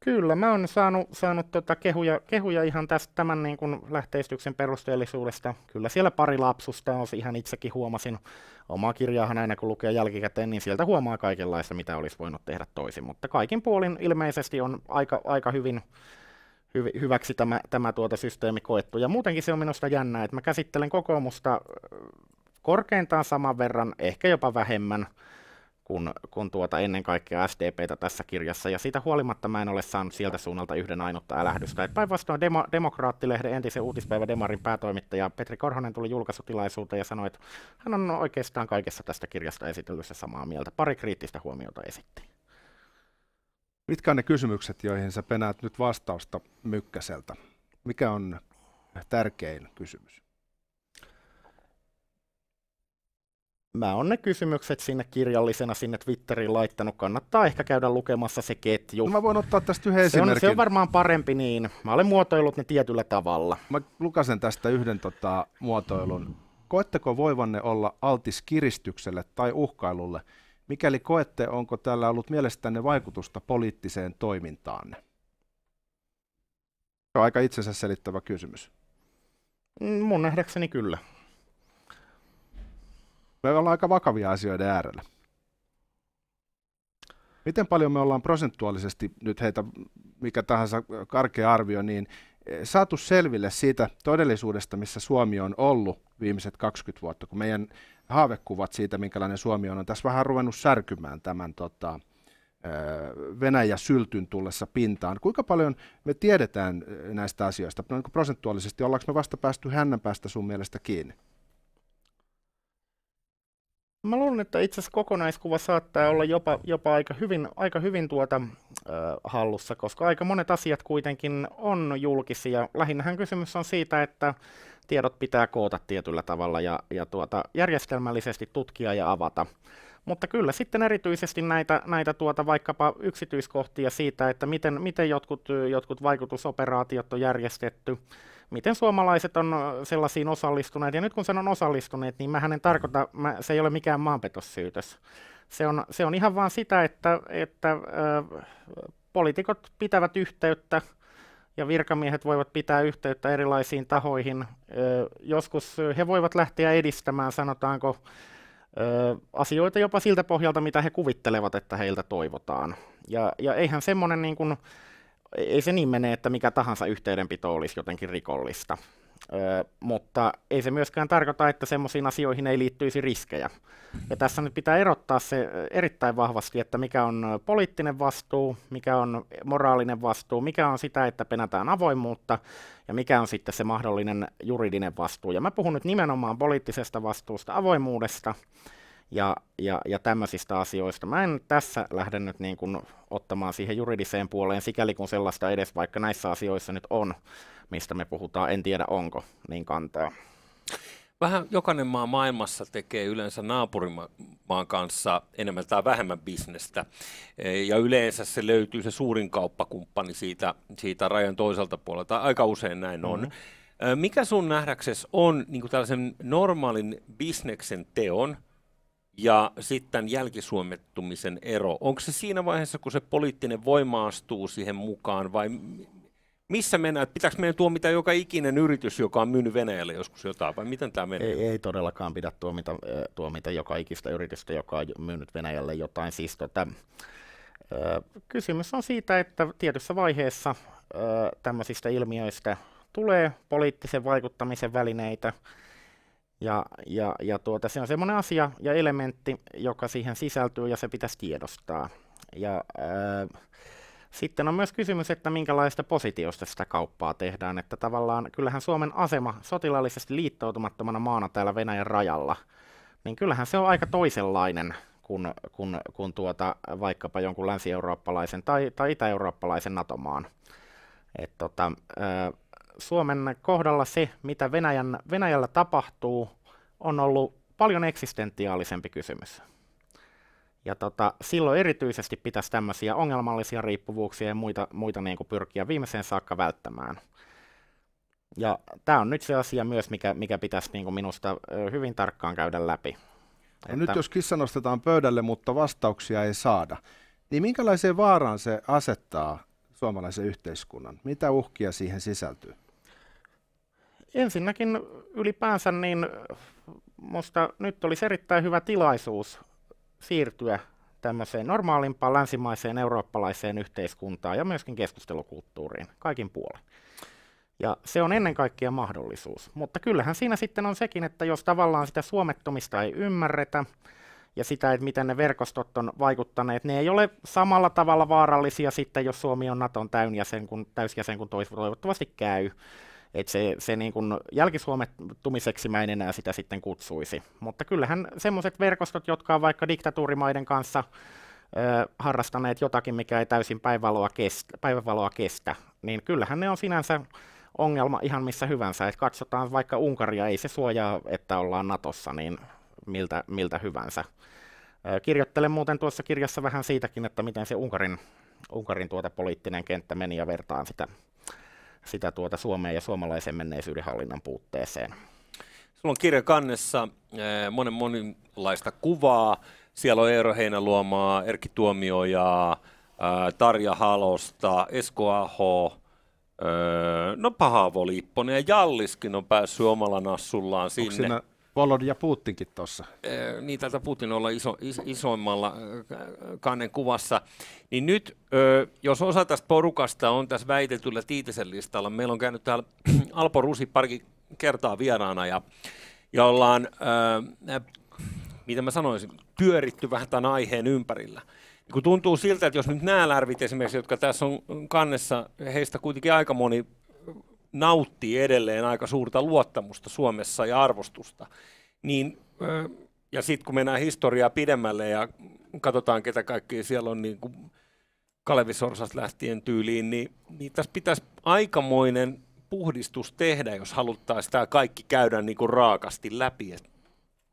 Kyllä, mä oon saanut, saanut tota kehuja, kehuja ihan tästä tämän niin kun lähteistyksen perusteellisuudesta. Kyllä siellä pari lapsusta on, ihan itsekin huomasin omaa kirjaahan aina kun lukee jälkikäteen, niin sieltä huomaa kaikenlaista, mitä olisi voinut tehdä toisin. Mutta kaikin puolin ilmeisesti on aika, aika hyvin hy, hyväksi tämä, tämä tuota systeemi koettu. Ja muutenkin se on minusta jännää, että mä käsittelen kokoomusta korkeintaan saman verran, ehkä jopa vähemmän kun, kun tuota ennen kaikkea SDPtä tässä kirjassa, ja siitä huolimatta mä en ole saanut sieltä suunnalta yhden ainutta älähdystä. Päinvastoin demo, Demokraattilehden entisen uutispäivä Demarin päätoimittaja Petri Korhonen tuli julkaisutilaisuuteen ja sanoi, että hän on oikeastaan kaikessa tästä kirjasta esitellyssä samaa mieltä. Pari kriittistä huomiota esitti. Mitkä on ne kysymykset, joihin sä penäät nyt vastausta Mykkäseltä? Mikä on tärkein kysymys? mä oon ne kysymykset sinne kirjallisena sinne Twitteriin laittanut. Kannattaa ehkä käydä lukemassa se ketju. No mä voin ottaa tästä yhden se on, se on varmaan parempi niin. Mä olen muotoillut ne tietyllä tavalla. Mä lukasen tästä yhden tota, muotoilun. Koetteko voivanne olla altis kiristykselle tai uhkailulle? Mikäli koette, onko tällä ollut mielestänne vaikutusta poliittiseen toimintaanne? Se on aika itsensä selittävä kysymys. Mm, mun nähdäkseni kyllä. Me ollaan aika vakavia asioiden äärellä. Miten paljon me ollaan prosentuaalisesti nyt heitä, mikä tahansa karkea arvio, niin eh, saatu selville siitä todellisuudesta, missä Suomi on ollut viimeiset 20 vuotta, kun meidän haavekuvat siitä, minkälainen Suomi on, on tässä vähän ruvennut särkymään tämän tota, eh, Venäjä syltyn tullessa pintaan. Kuinka paljon me tiedetään eh, näistä asioista? No, niin prosentuaalisesti, ollaanko me vasta päästy hännän päästä sun mielestä kiinni? Mä luulen, että itse asiassa kokonaiskuva saattaa olla jopa, jopa aika hyvin, aika hyvin tuota, äh, hallussa, koska aika monet asiat kuitenkin on julkisia. Lähinnähän kysymys on siitä, että tiedot pitää koota tietyllä tavalla ja, ja tuota, järjestelmällisesti tutkia ja avata. Mutta kyllä sitten erityisesti näitä, näitä tuota vaikkapa yksityiskohtia siitä, että miten, miten jotkut, jotkut vaikutusoperaatiot on järjestetty, miten suomalaiset on sellaisiin osallistuneet. Ja nyt kun on osallistuneet, niin mä en tarkoita, mä, se ei ole mikään maanpetossyytös. Se on, se on ihan vaan sitä, että, että äh, poliitikot pitävät yhteyttä ja virkamiehet voivat pitää yhteyttä erilaisiin tahoihin. Äh, joskus he voivat lähteä edistämään, sanotaanko, asioita jopa siltä pohjalta, mitä he kuvittelevat, että heiltä toivotaan. Ja, ja eihän semmoinen niin kuin, ei se niin mene, että mikä tahansa yhteydenpito olisi jotenkin rikollista. Öö, mutta ei se myöskään tarkoita, että semmoisiin asioihin ei liittyisi riskejä. Ja tässä nyt pitää erottaa se erittäin vahvasti, että mikä on poliittinen vastuu, mikä on moraalinen vastuu, mikä on sitä, että penätään avoimuutta ja mikä on sitten se mahdollinen juridinen vastuu. Ja mä puhun nyt nimenomaan poliittisesta vastuusta, avoimuudesta ja, ja, ja tämmöisistä asioista. Mä en tässä lähde nyt niin kuin ottamaan siihen juridiseen puoleen, sikäli kun sellaista edes vaikka näissä asioissa nyt on, mistä me puhutaan, en tiedä onko, niin kantaa. Vähän jokainen maa maailmassa tekee yleensä naapurimaan kanssa enemmän tai vähemmän bisnestä. E, ja yleensä se löytyy se suurin kauppakumppani siitä, siitä rajan toiselta puolelta. Aika usein näin on. Mm-hmm. E, mikä sun nähdäksesi on niin tällaisen normaalin bisneksen teon – ja sitten jälkisuomettumisen ero. Onko se siinä vaiheessa, kun se poliittinen voima astuu siihen mukaan vai missä mennään? Pitääkö meidän tuomita joka ikinen yritys, joka on myynyt Venäjälle joskus jotain, vai miten tämä menee? Ei, ei todellakaan pidä tuomita, tuomita joka ikistä yritystä, joka on myynyt Venäjälle jotain. Siis tota, kysymys on siitä, että tietyssä vaiheessa tämmöisistä ilmiöistä tulee poliittisen vaikuttamisen välineitä, ja, ja, ja tuota, se on semmoinen asia ja elementti, joka siihen sisältyy ja se pitäisi tiedostaa. Ja, ää, sitten on myös kysymys, että minkälaista positiosta sitä kauppaa tehdään. Että tavallaan kyllähän Suomen asema sotilaallisesti liittoutumattomana maana täällä Venäjän rajalla, niin kyllähän se on aika toisenlainen kuin, kuin, kuin tuota, vaikkapa jonkun länsi-eurooppalaisen tai, tai itä-eurooppalaisen NATO-maan. Et tota, ää, Suomen kohdalla se, mitä Venäjän, Venäjällä tapahtuu, on ollut paljon eksistentiaalisempi kysymys. Ja tota, silloin erityisesti pitäisi tämmöisiä ongelmallisia riippuvuuksia ja muita, muita niin kuin pyrkiä viimeiseen saakka välttämään. Ja tämä on nyt se asia myös, mikä, mikä pitäisi niin kuin minusta hyvin tarkkaan käydä läpi. No että... Nyt jos kissa nostetaan pöydälle, mutta vastauksia ei saada, niin minkälaiseen vaaraan se asettaa suomalaisen yhteiskunnan? Mitä uhkia siihen sisältyy? Ensinnäkin ylipäänsä niin musta nyt olisi erittäin hyvä tilaisuus siirtyä tämmöiseen normaalimpaan länsimaiseen eurooppalaiseen yhteiskuntaan ja myöskin keskustelukulttuuriin kaikin puolin. Ja se on ennen kaikkea mahdollisuus. Mutta kyllähän siinä sitten on sekin, että jos tavallaan sitä suomettomista ei ymmärretä, ja sitä, että miten ne verkostot on vaikuttaneet. Ne ei ole samalla tavalla vaarallisia sitten, jos Suomi on Naton täysjäsen, kun, täysjäsen, kun toivottavasti käy. Et se se niin kun jälkisuomettumiseksi mä en enää sitä sitten kutsuisi. Mutta kyllähän semmoiset verkostot, jotka on vaikka diktatuurimaiden kanssa ö, harrastaneet jotakin, mikä ei täysin päivävaloa kestä, päivävaloa kestä, niin kyllähän ne on sinänsä ongelma ihan missä hyvänsä. Et katsotaan vaikka Unkaria, ei se suojaa, että ollaan Natossa, niin miltä, miltä hyvänsä. Kirjoittelen muuten tuossa kirjassa vähän siitäkin, että miten se Unkarin, Unkarin tuota poliittinen kenttä meni ja vertaan sitä, sitä tuota Suomeen ja suomalaisen menneisyyden hallinnan puutteeseen. Sulla on kirja kannessa monen monenlaista kuvaa. Siellä on Eero Heinäluomaa, Erkki Tuomiojaa, Tarja Halosta, Esko Aho, no Paavo Lipponen ja Jalliskin on päässyt omalla nassullaan sinne. Onko siinä ja Putinkin tuossa. Niin, tältä Putin olla iso, iso, isoimmalla kannen kuvassa. Niin nyt, jos osa tästä porukasta on tässä väitetyllä Tiitisen listalla, meillä on käynyt täällä Alpo Rusi pari kertaa vieraana ja, ja ollaan, mitä mä sanoisin, pyöritty vähän tämän aiheen ympärillä niin kun tuntuu siltä, että jos nyt nämä lärvit esimerkiksi, jotka tässä on kannessa, heistä kuitenkin aika moni nauttii edelleen aika suurta luottamusta Suomessa ja arvostusta. Niin, ja sitten kun mennään historiaa pidemmälle ja katsotaan, ketä kaikki siellä on niin kuin Kalevi Sorsas lähtien tyyliin, niin, niin tässä pitäisi aikamoinen puhdistus tehdä, jos haluttaisiin tämä kaikki käydä niin kuin raakasti läpi, että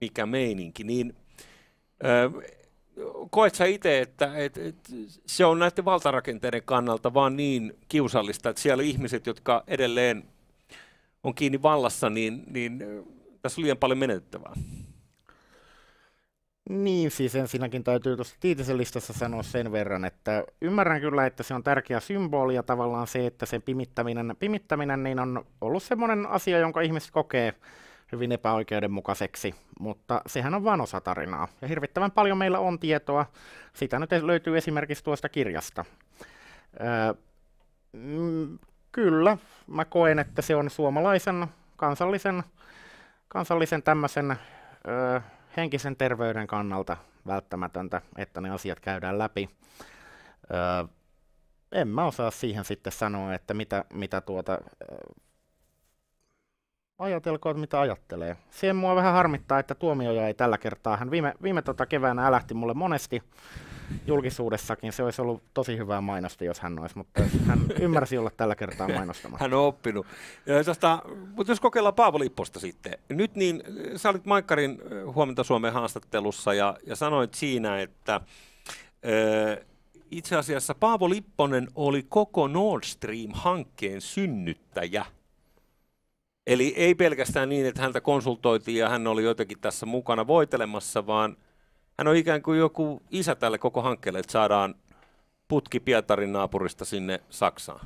mikä meininki. Niin, koet sä itse, että, että, että se on näiden valtarakenteiden kannalta vaan niin kiusallista, että siellä ihmiset, jotka edelleen on kiinni vallassa, niin, niin äh, tässä on liian paljon menetettävää? Niin, siis ensinnäkin täytyy tuossa Tiitisen listassa sanoa sen verran, että ymmärrän kyllä, että se on tärkeä symboli ja tavallaan se, että se pimittäminen, pimittäminen niin on ollut semmoinen asia, jonka ihmiset kokee hyvin epäoikeudenmukaiseksi, mutta sehän on vain osa tarinaa. Ja hirvittävän paljon meillä on tietoa. Sitä nyt löytyy esimerkiksi tuosta kirjasta. Öö, mm, kyllä, mä koen, että se on suomalaisen kansallisen, kansallisen tämmöisen öö, henkisen terveyden kannalta välttämätöntä, että ne asiat käydään läpi. Öö, en mä osaa siihen sitten sanoa, että mitä, mitä tuota, öö, ajatelkoon, mitä ajattelee. Siihen mua vähän harmittaa, että tuomioja ei tällä kertaa. Hän viime, viime tota keväänä älähti mulle monesti julkisuudessakin. Se olisi ollut tosi hyvää mainosta, jos hän olisi, mutta hän ymmärsi olla tällä kertaa mainostamassa. Hän on oppinut. sasta, siis tota, mutta jos kokeillaan Paavo Lipposta sitten. Nyt niin, sä olit Maikkarin huomenta Suomen haastattelussa ja, ja sanoit siinä, että ö, itse asiassa Paavo Lipponen oli koko Nord Stream-hankkeen synnyttäjä – Eli ei pelkästään niin, että häntä konsultoitiin ja hän oli jotenkin tässä mukana voitelemassa, vaan hän on ikään kuin joku isä tälle koko hankkeelle, että saadaan putki Pietarin naapurista sinne Saksaan.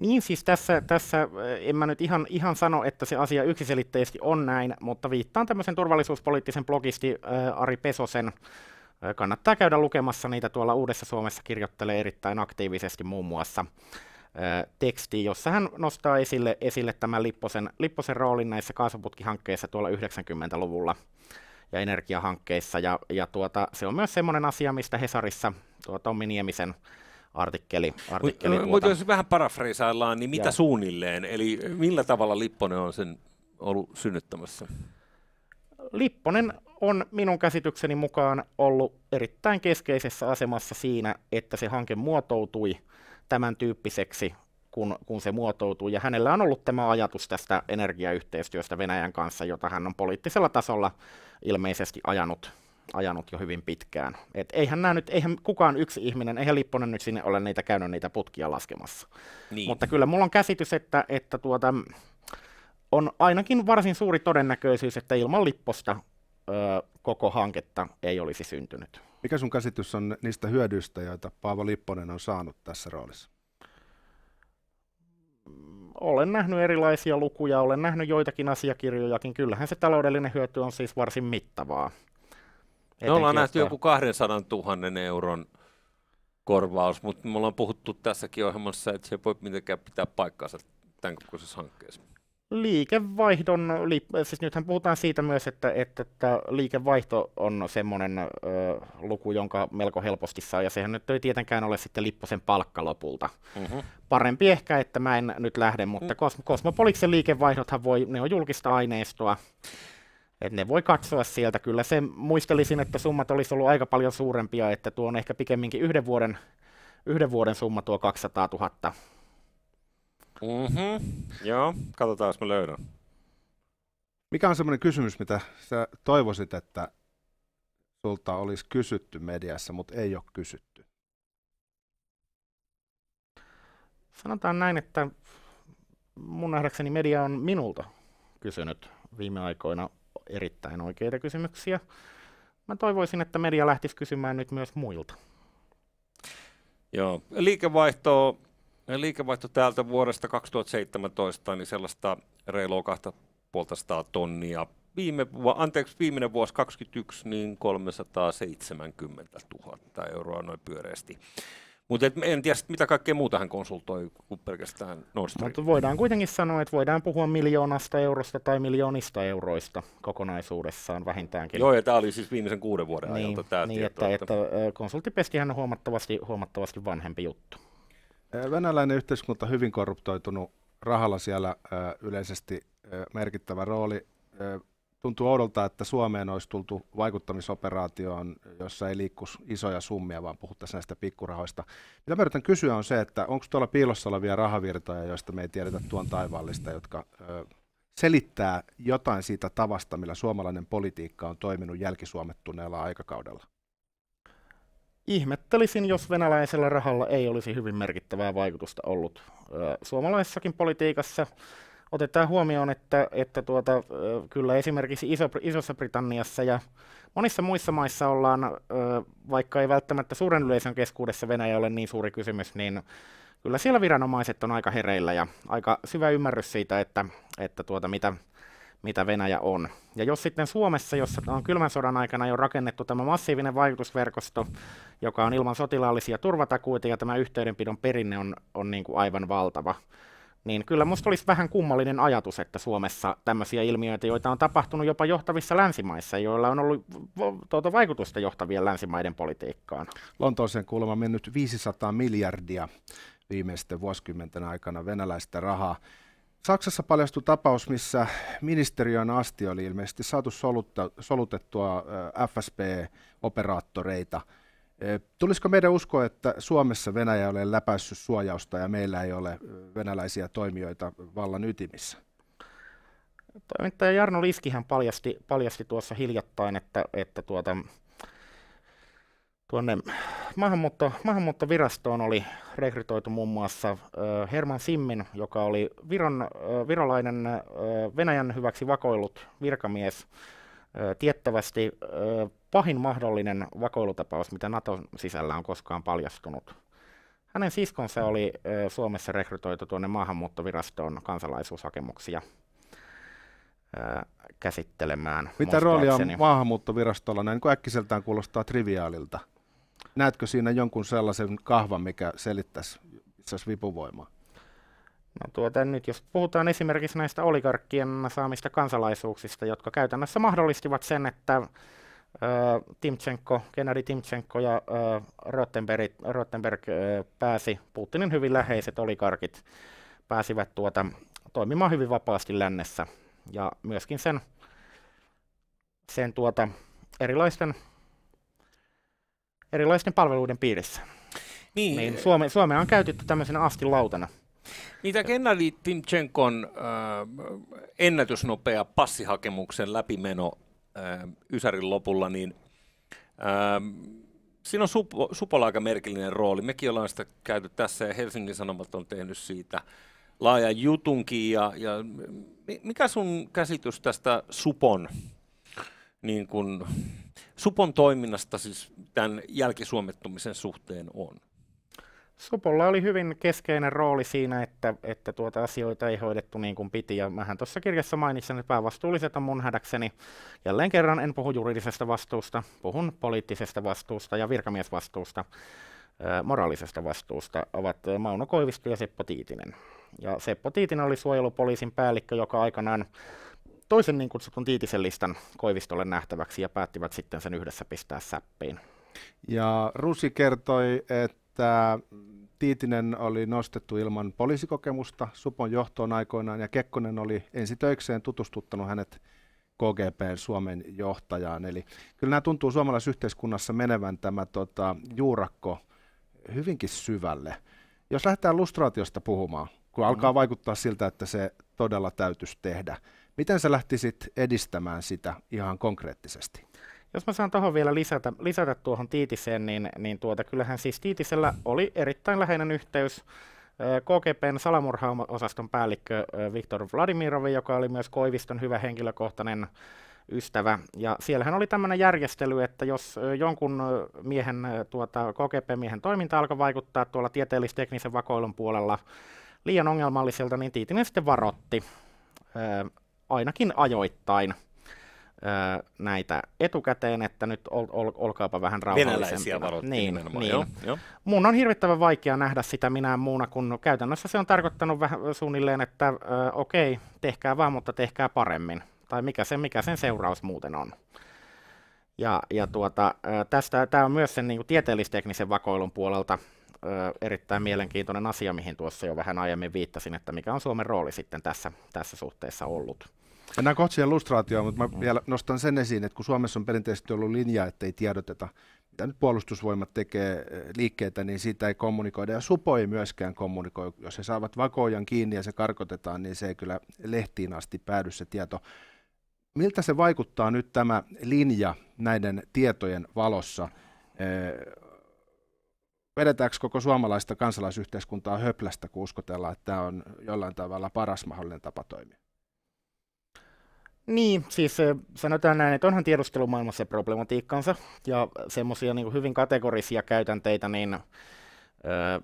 Niin siis tässä, tässä eh, en mä nyt ihan, ihan sano, että se asia yksiselitteisesti on näin, mutta viittaan tämmöisen turvallisuuspoliittisen blogisti äh, Ari Pesosen. Eh, kannattaa käydä lukemassa niitä tuolla Uudessa Suomessa, kirjoittelee erittäin aktiivisesti muun muassa tekstiin, jossa hän nostaa esille, esille tämän Lipposen, Lipposen roolin näissä kaasuputkihankkeissa tuolla 90-luvulla ja energiahankkeissa. Ja, ja tuota, se on myös semmoinen asia, mistä Hesarissa tuo Tommi Niemisen artikkeli. artikkeli Mut, no, tuota. jos vähän parafreisaillaan, niin mitä Joo. suunnilleen? Eli millä tavalla Lipponen on sen ollut synnyttämässä? Lipponen on minun käsitykseni mukaan ollut erittäin keskeisessä asemassa siinä, että se hanke muotoutui tämän tyyppiseksi, kun, kun se muotoutuu. Ja hänellä on ollut tämä ajatus tästä energiayhteistyöstä Venäjän kanssa, jota hän on poliittisella tasolla ilmeisesti ajanut, ajanut jo hyvin pitkään. Et eihän, nämä nyt, eihän kukaan yksi ihminen, eihän Lipponen nyt sinne ole niitä käynyt niitä putkia laskemassa. Niin. Mutta kyllä mulla on käsitys, että, että tuota, on ainakin varsin suuri todennäköisyys, että ilman Lipposta ö, koko hanketta ei olisi syntynyt. Mikä sun käsitys on niistä hyödyistä, joita Paavo Lipponen on saanut tässä roolissa? Olen nähnyt erilaisia lukuja, olen nähnyt joitakin asiakirjojakin. Kyllähän se taloudellinen hyöty on siis varsin mittavaa. Me ollaan nähty joku 200 000 euron korvaus, mutta me ollaan puhuttu tässäkin ohjelmassa, että se ei voi mitenkään pitää paikkaansa tämän kokoisessa hankkeessa liikevaihdon, siis nythän puhutaan siitä myös, että, että, että liikevaihto on semmoinen ö, luku, jonka melko helposti saa, ja sehän nyt ei tietenkään ole sitten Lipposen palkka lopulta. Mm-hmm. Parempi ehkä, että mä en nyt lähde, mutta mm. kosmo Kosmopoliksen liikevaihdothan voi, ne on julkista aineistoa, että ne voi katsoa sieltä. Kyllä se muistelisin, että summat olisi ollut aika paljon suurempia, että tuo on ehkä pikemminkin yhden vuoden, yhden vuoden summa tuo 200 000 Mm-hmm. Joo, katsotaan, jos mä löydän. Mikä on semmoinen kysymys, mitä sä toivoisit, että sulta olisi kysytty mediassa, mutta ei ole kysytty? Sanotaan näin, että mun nähdäkseni media on minulta kysynyt viime aikoina erittäin oikeita kysymyksiä. Mä toivoisin, että media lähtisi kysymään nyt myös muilta. Joo, liikevaihtoa meidän liikevaihto täältä vuodesta 2017, niin sellaista reilua 250 tonnia. Viime, anteeksi, viimeinen vuosi 2021, niin 370 000 euroa noin pyöreästi. Mutta en tiedä, mitä kaikkea muuta hän konsultoi kuin pelkästään Nord Mutta voidaan kuitenkin sanoa, että voidaan puhua miljoonasta eurosta tai miljoonista euroista kokonaisuudessaan vähintäänkin. Joo, ja tämä oli siis viimeisen kuuden vuoden niin, ajalta tämä niin, tieto. Että, että, että konsulttipestihän on huomattavasti, huomattavasti vanhempi juttu. Venäläinen yhteiskunta on hyvin korruptoitunut, rahalla siellä yleisesti merkittävä rooli. Tuntuu oudolta, että Suomeen olisi tultu vaikuttamisoperaatioon, jossa ei liikkuisi isoja summia, vaan puhuttaisiin näistä pikkurahoista. Mitä mä yritän kysyä on se, että onko tuolla piilossa olevia rahavirtoja, joista me ei tiedetä tuon taivaallista, jotka selittää jotain siitä tavasta, millä suomalainen politiikka on toiminut jälkisuomettuneella aikakaudella? ihmettelisin, jos venäläisellä rahalla ei olisi hyvin merkittävää vaikutusta ollut suomalaisessakin politiikassa. Otetaan huomioon, että, että tuota, kyllä esimerkiksi Iso, Isossa Britanniassa ja monissa muissa maissa ollaan, vaikka ei välttämättä suuren yleisön keskuudessa Venäjä ole niin suuri kysymys, niin kyllä siellä viranomaiset on aika hereillä ja aika syvä ymmärrys siitä, että, että tuota, mitä, mitä Venäjä on. Ja jos sitten Suomessa, jossa on kylmän sodan aikana jo rakennettu tämä massiivinen vaikutusverkosto, joka on ilman sotilaallisia turvatakuita ja tämä yhteydenpidon perinne on, on niin kuin aivan valtava, niin kyllä minusta olisi vähän kummallinen ajatus, että Suomessa tämmöisiä ilmiöitä, joita on tapahtunut jopa johtavissa länsimaissa, joilla on ollut tuota vaikutusta johtavien länsimaiden politiikkaan. Lontooseen kuulemma mennyt 500 miljardia viimeisten vuosikymmenten aikana venäläistä rahaa. Saksassa paljastui tapaus, missä ministeriön asti oli ilmeisesti saatu solutta, solutettua FSB-operaattoreita. Tulisiko meidän uskoa, että Suomessa Venäjä ei ole läpäissyt suojausta ja meillä ei ole venäläisiä toimijoita vallan ytimissä? Toimittaja Jarno Liskihän paljasti, paljasti tuossa hiljattain, että, että tuota, tuonne maahanmuutto, maahanmuuttovirastoon oli rekrytoitu muun muassa Herman Simmin, joka oli Viron, virolainen Venäjän hyväksi vakoillut virkamies, tiettävästi pahin mahdollinen vakoilutapaus, mitä NATO sisällä on koskaan paljastunut. Hänen siskonsa oli Suomessa rekrytoitu tuonne maahanmuuttovirastoon kansalaisuushakemuksia käsittelemään. Mitä roolia on maahanmuuttovirastolla? Näin äkkiseltään kuulostaa triviaalilta näetkö siinä jonkun sellaisen kahvan, mikä selittäisi vipuvoimaa? No tuota, nyt jos puhutaan esimerkiksi näistä oligarkkien saamista kansalaisuuksista, jotka käytännössä mahdollistivat sen, että Timchenko, Kennedy Timchenko ja ö, Rottenberg, Rottenberg pääsi, Putinin hyvin läheiset oligarkit pääsivät tuota, toimimaan hyvin vapaasti lännessä. Ja myöskin sen, sen tuota, erilaisten erilaisten palveluiden piirissä. Niin. niin Suome, Suomea on käytetty tämmöisenä astilautana. Niin tämä Gennady Timchenkon äh, ennätysnopea passihakemuksen läpimeno äh, Ysärin lopulla, niin äh, siinä on Supo, Supolla aika merkillinen rooli. Mekin ollaan sitä käyty tässä ja Helsingin Sanomat on tehnyt siitä laajan jutunkin. Ja, ja mikä sun käsitys tästä Supon niin kuin Supon toiminnasta siis tämän jälkisuomettumisen suhteen on? Supolla oli hyvin keskeinen rooli siinä, että, että tuota asioita ei hoidettu niin kuin piti. Ja mähän tuossa kirjassa mainitsin, että päävastuulliset on mun hädäkseni. Jälleen kerran en puhu juridisesta vastuusta, puhun poliittisesta vastuusta ja virkamiesvastuusta, moraalisesta vastuusta, ovat Mauno Koivisto ja Seppo Tiitinen. Ja Seppo Tiitinen oli suojelupoliisin päällikkö, joka aikanaan toisen niin kutsutun tiitisen listan Koivistolle nähtäväksi ja päättivät sitten sen yhdessä pistää säppiin. Ja Rusi kertoi, että Tiitinen oli nostettu ilman poliisikokemusta Supon johtoon aikoinaan ja Kekkonen oli ensitöikseen tutustuttanut hänet KGPn Suomen johtajaan. Eli kyllä nämä tuntuu suomalaisessa yhteiskunnassa menevän tämä tota, juurakko hyvinkin syvälle. Jos lähdetään lustraatiosta puhumaan, kun alkaa mm-hmm. vaikuttaa siltä, että se todella täytyisi tehdä – Miten sä lähtisit edistämään sitä ihan konkreettisesti? Jos mä saan tuohon vielä lisätä, lisätä tuohon Tiitiseen, niin, niin tuota, kyllähän siis Tiitisellä oli erittäin läheinen yhteys KGPn salamurhaosaston päällikkö Viktor Vladimirovi, joka oli myös Koiviston hyvä henkilökohtainen ystävä. Ja siellähän oli tämmöinen järjestely, että jos jonkun miehen, tuota, KGP-miehen toiminta alkoi vaikuttaa tuolla tieteellis-teknisen vakoilun puolella liian ongelmalliselta, niin Tiitinen sitten varotti ainakin ajoittain näitä etukäteen, että nyt ol, ol, olkaapa vähän rauhallisempia. Niin, niin. Joo, joo. Mun on hirvittävän vaikea nähdä sitä minä muuna, kun käytännössä se on tarkoittanut vähän suunnilleen, että öö, okei, tehkää vaan, mutta tehkää paremmin. Tai mikä, se, mikä sen seuraus muuten on. Ja, ja tuota, tästä, tämä on myös sen niin tieteellisteknisen vakoilun puolelta ö, erittäin mielenkiintoinen asia, mihin tuossa jo vähän aiemmin viittasin, että mikä on Suomen rooli sitten tässä, tässä suhteessa ollut. Mennään kohta siihen lustraatioon, mutta mä vielä nostan sen esiin, että kun Suomessa on perinteisesti ollut linja, että ei tiedoteta, mitä nyt puolustusvoimat tekee eh, liikkeitä, niin siitä ei kommunikoida. Ja Supo ei myöskään kommunikoi. Jos he saavat vakojan kiinni ja se karkotetaan, niin se ei kyllä lehtiin asti päädy se tieto. Miltä se vaikuttaa nyt tämä linja näiden tietojen valossa? Eh, vedetäänkö koko suomalaista kansalaisyhteiskuntaa höplästä, kun uskotellaan, että tämä on jollain tavalla paras mahdollinen tapa toimia? Niin, siis eh, sanotaan näin, että onhan tiedustelumaailmassa problematiikkansa ja semmoisia niin hyvin kategorisia käytänteitä, niin öö,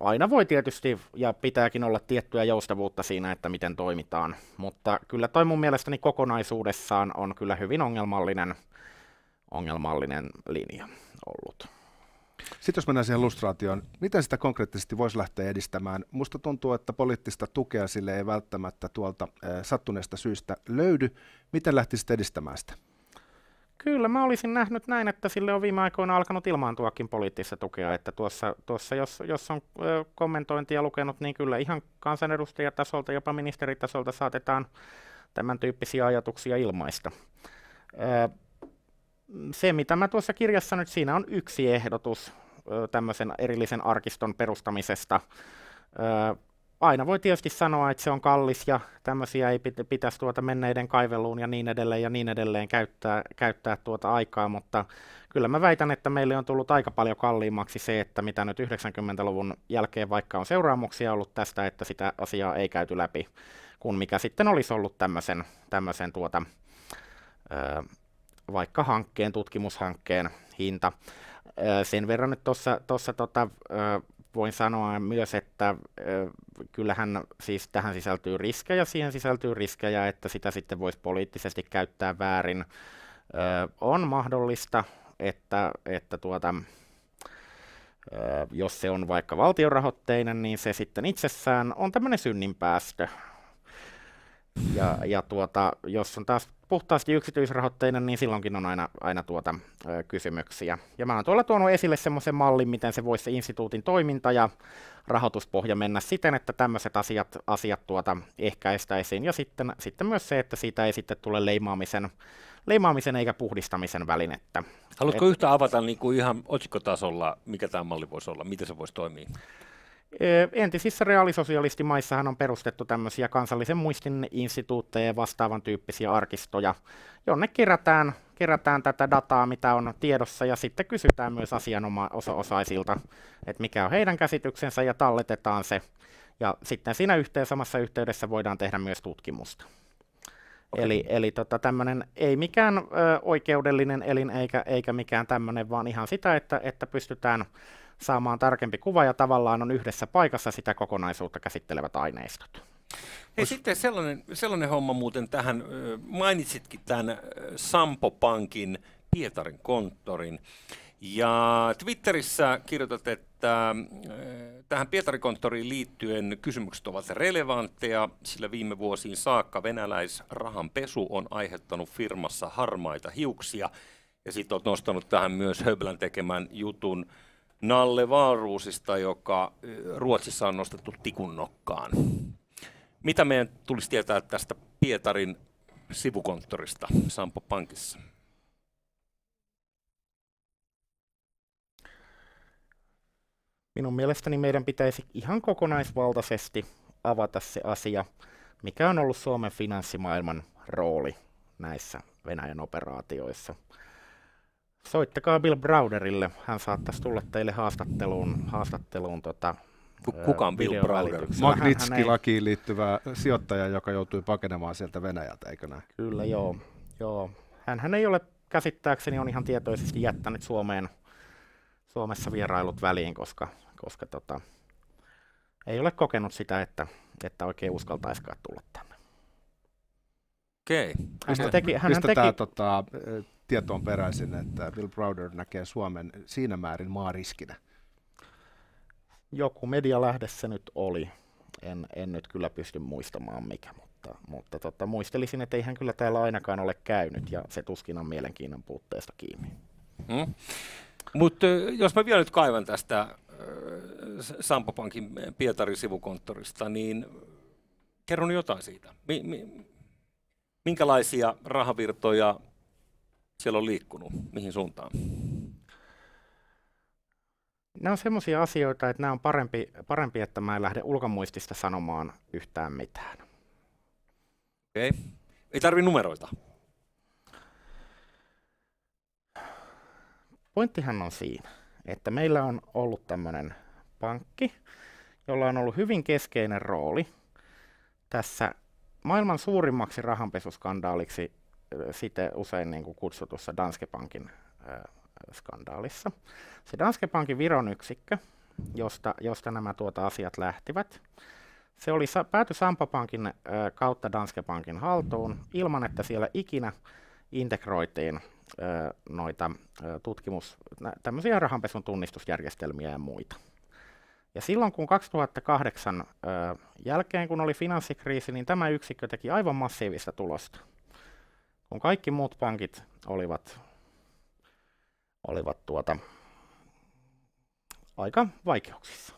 aina voi tietysti ja pitääkin olla tiettyä joustavuutta siinä, että miten toimitaan, mutta kyllä toi mun mielestäni kokonaisuudessaan on kyllä hyvin ongelmallinen, ongelmallinen linja ollut. Sitten jos mennään siihen lustraatioon, miten sitä konkreettisesti voisi lähteä edistämään? Musta tuntuu, että poliittista tukea sille ei välttämättä tuolta eh, sattuneesta syystä löydy. Miten lähtisit edistämään sitä? Kyllä, mä olisin nähnyt näin, että sille on viime aikoina alkanut ilmaantuakin poliittista tukea, että tuossa, tuossa jos, jos on eh, kommentointia lukenut, niin kyllä ihan kansanedustajatasolta, jopa ministeritasolta saatetaan tämän tyyppisiä ajatuksia ilmaista. Eh, se, mitä mä tuossa kirjassa nyt, siinä on yksi ehdotus tämmöisen erillisen arkiston perustamisesta. Aina voi tietysti sanoa, että se on kallis ja tämmöisiä ei pitäisi tuota menneiden kaiveluun ja niin edelleen ja niin edelleen käyttää, käyttää tuota aikaa, mutta kyllä mä väitän, että meille on tullut aika paljon kalliimmaksi se, että mitä nyt 90-luvun jälkeen vaikka on seuraamuksia ollut tästä, että sitä asiaa ei käyty läpi, kun mikä sitten olisi ollut tämmöisen, tämmöisen tuota, öö, vaikka hankkeen, tutkimushankkeen hinta. Sen verran nyt tuossa tota, voin sanoa myös, että kyllähän siis tähän sisältyy riskejä, siihen sisältyy riskejä, että sitä sitten voisi poliittisesti käyttää väärin. On mahdollista, että, että tuota, jos se on vaikka valtiorahoitteinen, niin se sitten itsessään on tämmöinen synninpäästö. Ja, ja tuota, jos on taas puhtaasti yksityisrahoitteinen, niin silloinkin on aina, aina tuota, ö, kysymyksiä. Ja mä oon tuolla tuonut esille semmoisen mallin, miten se voisi se instituutin toiminta ja rahoituspohja mennä siten, että tämmöiset asiat, asiat tuota, ehkäistäisiin. Ja sitten, sitten myös se, että siitä ei sitten tule leimaamisen, leimaamisen eikä puhdistamisen välinettä. Haluatko Et, yhtä avata niin kuin ihan otsikotasolla, mikä tämä malli voisi olla, miten se voisi toimia? Entisissä reaalisosialistimaissahan on perustettu tämmöisiä kansallisen muistin instituutteja ja vastaavan tyyppisiä arkistoja, jonne kerätään, kerätään tätä dataa, mitä on tiedossa, ja sitten kysytään myös asianosaisilta, että mikä on heidän käsityksensä, ja talletetaan se. Ja sitten siinä yhteen, samassa yhteydessä voidaan tehdä myös tutkimusta. Okay. Eli, eli tota, tämmöinen ei mikään ö, oikeudellinen elin eikä, eikä mikään tämmöinen, vaan ihan sitä, että, että pystytään saamaan tarkempi kuva ja tavallaan on yhdessä paikassa sitä kokonaisuutta käsittelevät aineistot. Hei, sitten sellainen, sellainen homma muuten tähän, mainitsitkin tämän Sampo Pankin Pietarin konttorin. Ja Twitterissä kirjoitat, että tähän Pietarin liittyen kysymykset ovat relevantteja, sillä viime vuosiin saakka pesu on aiheuttanut firmassa harmaita hiuksia. Ja sitten olet nostanut tähän myös Höblän tekemän jutun Nalle Vaaruusista, joka Ruotsissa on nostettu tikun nokkaan. Mitä meidän tulisi tietää tästä Pietarin sivukonttorista Sampo Pankissa? Minun mielestäni meidän pitäisi ihan kokonaisvaltaisesti avata se asia, mikä on ollut Suomen finanssimaailman rooli näissä Venäjän operaatioissa – soittakaa Bill Browderille. Hän saattaisi tulla teille haastatteluun, haastatteluun tota, Kuka on Bill Browder? magnitsky lakiin liittyvä sijoittaja, joka joutui pakenemaan sieltä Venäjältä, eikö näin? Kyllä, joo. joo. hän ei ole käsittääkseni on ihan tietoisesti jättänyt Suomeen, Suomessa vierailut väliin, koska, koska tota, ei ole kokenut sitä, että, että oikein uskaltaisikaan tulla tänne. Okei. Hän teki, hän teki... Tota, tietoon peräisin, että Bill Browder näkee Suomen siinä määrin maariskinä? Joku medialähde se nyt oli. En, en nyt kyllä pysty muistamaan mikä, mutta, mutta totta, muistelisin, että eihän kyllä täällä ainakaan ole käynyt ja se tuskin on mielenkiinnon puutteesta kiinni. Hmm. Mutta jos mä vielä nyt kaivan tästä Sampo Pankin Pietarin sivukonttorista, niin kerron jotain siitä. minkälaisia rahavirtoja siellä on liikkunut? Mihin suuntaan? Nämä on sellaisia asioita, että nämä on parempi, parempi, että mä en lähde ulkomuistista sanomaan yhtään mitään. Okei. Okay. Ei tarvi numeroita. Pointtihan on siinä, että meillä on ollut tämmöinen pankki, jolla on ollut hyvin keskeinen rooli tässä maailman suurimmaksi rahanpesuskandaaliksi sitten usein niin kuin kutsutussa Danske Bankin skandaalissa. Se Danske Bankin Viron yksikkö, josta, josta nämä tuota asiat lähtivät, se oli sa- pääty Sampo-pankin kautta Danske Bankin haltuun ilman, että siellä ikinä integroitiin noita tutkimus, tämmöisiä rahanpesun tunnistusjärjestelmiä ja muita. Ja silloin kun 2008 jälkeen, kun oli finanssikriisi, niin tämä yksikkö teki aivan massiivista tulosta kun kaikki muut pankit olivat, olivat tuota, aika vaikeuksissa.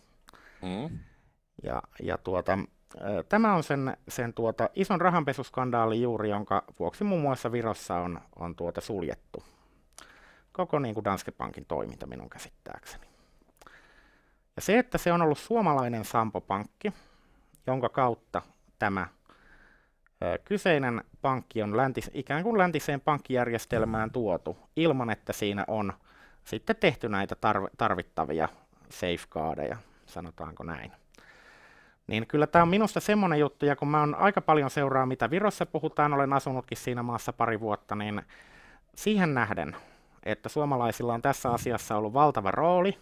Mm. Ja, ja tuota, tämä on sen, sen tuota ison rahanpesuskandaali juuri, jonka vuoksi muun muassa Virossa on, on tuota suljettu koko niin kuin Danske Bankin toiminta minun käsittääkseni. Ja se, että se on ollut suomalainen Sampo-pankki, jonka kautta tämä kyseinen pankki on läntis, ikään kuin läntiseen pankkijärjestelmään tuotu ilman, että siinä on sitten tehty näitä tarvittavia safeguardeja, sanotaanko näin. Niin kyllä tämä on minusta semmoinen juttu, ja kun mä oon aika paljon seuraa, mitä Virossa puhutaan, olen asunutkin siinä maassa pari vuotta, niin siihen nähden, että suomalaisilla on tässä asiassa ollut valtava rooli,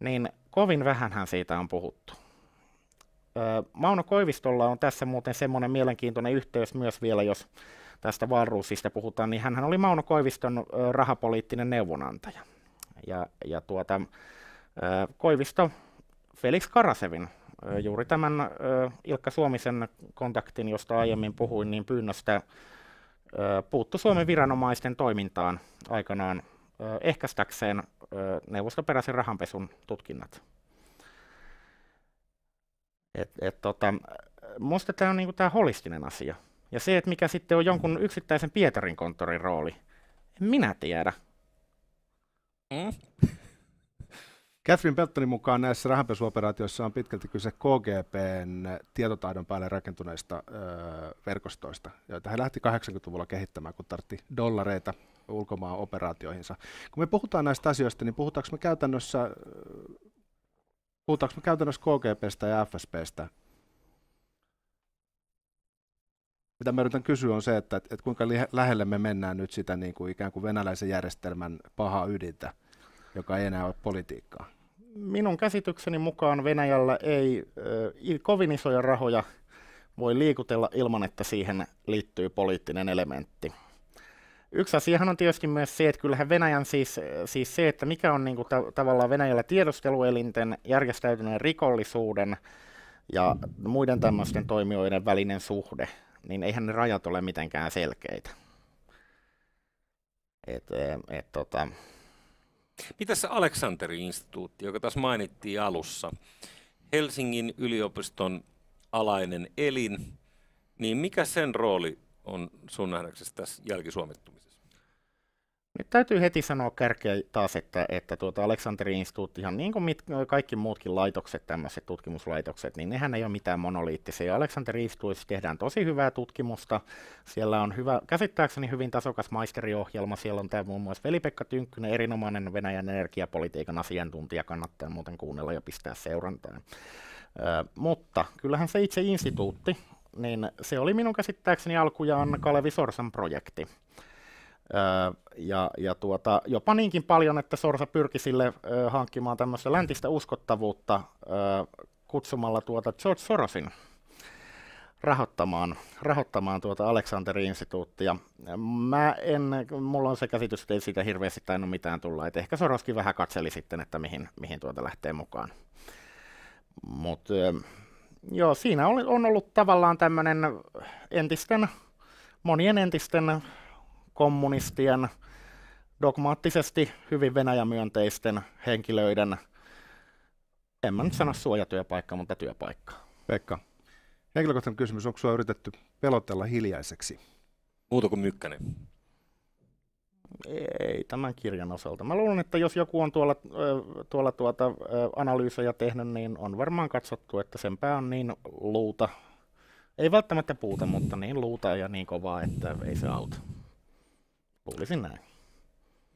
niin kovin vähänhän siitä on puhuttu. Mauno Koivistolla on tässä muuten semmoinen mielenkiintoinen yhteys myös vielä, jos tästä Valruusista puhutaan, niin hän oli Mauno Koiviston rahapoliittinen neuvonantaja. Ja, ja tuota, Koivisto Felix Karasevin, juuri tämän Ilkka Suomisen kontaktin, josta aiemmin puhuin, niin pyynnöstä puuttu Suomen viranomaisten toimintaan aikanaan ehkäistäkseen neuvostoperäisen rahanpesun tutkinnat. Et, et tota, musta tämä on niinku tämä holistinen asia. Ja se, että mikä sitten on jonkun yksittäisen Pietarin konttorin rooli, en minä tiedä. Mm. Catherine Beltonin mukaan näissä rahanpesuoperaatioissa on pitkälti kyse KGBn tietotaidon päälle rakentuneista ö, verkostoista, joita he lähti 80-luvulla kehittämään, kun tartti dollareita ulkomaan operaatioihinsa. Kun me puhutaan näistä asioista, niin puhutaanko me käytännössä Puhutaanko me käytännössä KGPstä ja FSPstä? Mitä mä yritän kysyä on se, että, että kuinka lähelle me mennään nyt sitä niin kuin ikään kuin venäläisen järjestelmän pahaa ydintä, joka ei enää ole politiikkaa. Minun käsitykseni mukaan Venäjällä ei äh, kovin isoja rahoja voi liikutella ilman, että siihen liittyy poliittinen elementti. Yksi asiahan on tietysti myös se, että kyllähän Venäjän siis, siis se, että mikä on niin kuin ta- tavallaan Venäjällä tiedusteluelinten järjestäytyneen rikollisuuden ja muiden tämmöisten toimijoiden välinen suhde, niin eihän ne rajat ole mitenkään selkeitä. Et, et, tota... Mitä se aleksanteri instituutti, joka tässä mainittiin alussa, Helsingin yliopiston alainen elin, niin mikä sen rooli on sun nähdäksesi tässä jälkisuomittumisessa? Nyt täytyy heti sanoa kärkeä taas, että, että tuota Aleksanterin instituuttihan, niin kuin mit, kaikki muutkin laitokset, tämmöiset tutkimuslaitokset, niin nehän ei ole mitään monoliittisia. Aleksanteri instituutissa tehdään tosi hyvää tutkimusta. Siellä on hyvä, käsittääkseni hyvin tasokas maisteriohjelma. Siellä on tämä muun muassa Veli-Pekka Tynkkynen, erinomainen Venäjän energiapolitiikan asiantuntija. Kannattaa muuten kuunnella ja pistää seurantaan. Ö, mutta kyllähän se itse instituutti niin se oli minun käsittääkseni alkujaan Kalevi Sorsan projekti. Öö, ja, ja tuota, jopa niinkin paljon, että Sorsa pyrki sille öö, hankkimaan tämmöistä läntistä uskottavuutta kutsumalla tuota George Sorosin rahoittamaan, rahoittamaan tuota Aleksanteri-instituuttia. Mä en, mulla on se käsitys, että ei siitä hirveästi tainnut mitään tulla, että ehkä Soroskin vähän katseli sitten, että mihin, mihin tuota lähtee mukaan. Mutta joo, siinä on, on ollut tavallaan tämmöinen entisten, monien entisten kommunistien dogmaattisesti hyvin Venäjämyönteisten henkilöiden, en mä nyt sano suojatyöpaikka, mutta työpaikka. Pekka, henkilökohtainen kysymys, onko sinua yritetty pelotella hiljaiseksi? Muuta kuin mykkänen ei tämän kirjan osalta. Mä luulen, että jos joku on tuolla, tuolla tuota, analyysejä tehnyt, niin on varmaan katsottu, että sen pää on niin luuta, ei välttämättä puuta, mutta niin luuta ja niin kovaa, että ei se auta. Luulisin näin.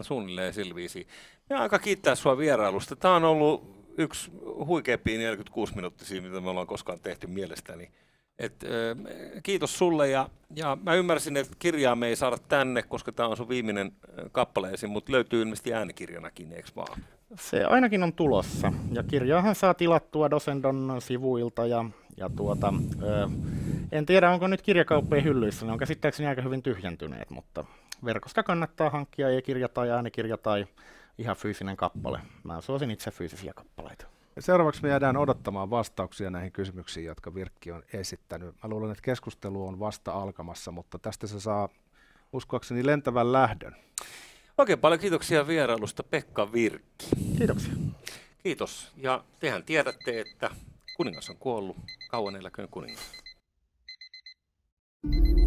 Suunnilleen silviisi. Ja aika kiittää sua vierailusta. Tämä on ollut yksi huikeampia 46 minuuttia, mitä me ollaan koskaan tehty mielestäni. Et, ö, kiitos sulle ja, ja mä ymmärsin, että kirjaa me ei saada tänne, koska tämä on sun viimeinen kappaleesi, mutta löytyy ilmeisesti äänikirjanakin, eikö vaan? Se ainakin on tulossa ja kirjaahan saa tilattua Dosendon sivuilta ja, ja tuota, ö, en tiedä onko nyt kirjakauppien hyllyissä, ne on käsittääkseni aika hyvin tyhjentyneet, mutta verkosta kannattaa hankkia e-kirja tai äänikirja tai ihan fyysinen kappale. Mä suosin itse fyysisiä kappaleita. Seuraavaksi me jäädään odottamaan vastauksia näihin kysymyksiin, jotka Virkki on esittänyt. Mä luulen, että keskustelu on vasta alkamassa, mutta tästä se saa uskoakseni lentävän lähdön. Oikein paljon kiitoksia vierailusta Pekka Virkki. Kiitoksia. Kiitos. Ja tehän tiedätte, että kuningas on kuollut. Kauan eläköön kuningas. thank you